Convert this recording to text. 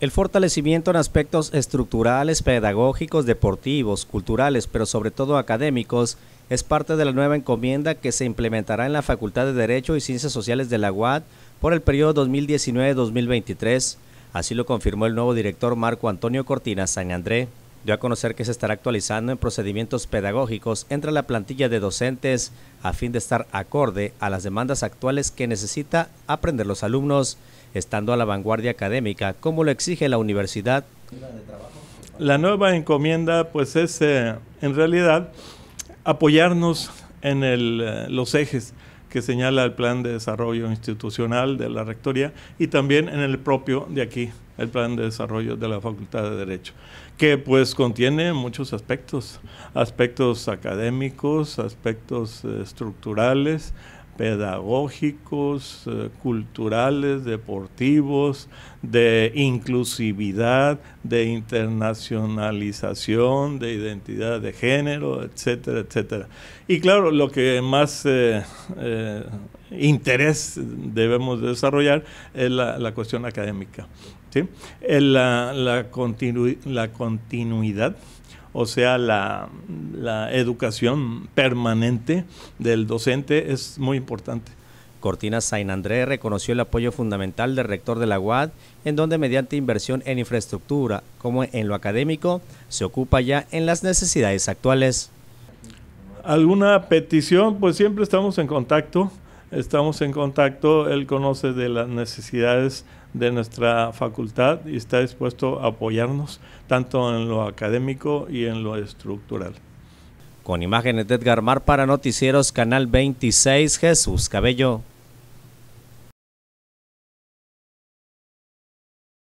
El fortalecimiento en aspectos estructurales, pedagógicos, deportivos, culturales, pero sobre todo académicos, es parte de la nueva encomienda que se implementará en la Facultad de Derecho y Ciencias Sociales de la UAD por el periodo 2019-2023. Así lo confirmó el nuevo director Marco Antonio Cortina San André dio a conocer que se estará actualizando en procedimientos pedagógicos entre la plantilla de docentes a fin de estar acorde a las demandas actuales que necesita aprender los alumnos, estando a la vanguardia académica como lo exige la universidad. La nueva encomienda pues es eh, en realidad apoyarnos en el, eh, los ejes que señala el Plan de Desarrollo Institucional de la Rectoría y también en el propio de aquí, el plan de desarrollo de la Facultad de Derecho, que pues contiene muchos aspectos, aspectos académicos, aspectos eh, estructurales, pedagógicos, eh, culturales, deportivos, de inclusividad, de internacionalización, de identidad de género, etcétera, etcétera. Y claro, lo que más eh, eh, interés debemos desarrollar es la, la cuestión académica. ¿sí? La, la, la, continuidad, o sea, la, educación permanente del docente es muy importante. Cortina Saint André reconoció el apoyo fundamental del rector de la UAD, en donde mediante inversión en infraestructura, como en lo académico, se ocupa ya en las necesidades actuales. ¿Alguna petición? Pues siempre estamos en contacto, estamos en contacto, él conoce de las necesidades de nuestra facultad y está dispuesto a apoyarnos tanto en lo académico y en lo estructural. Con imágenes de Edgar Mar para Noticieros Canal 26, Jesús Cabello.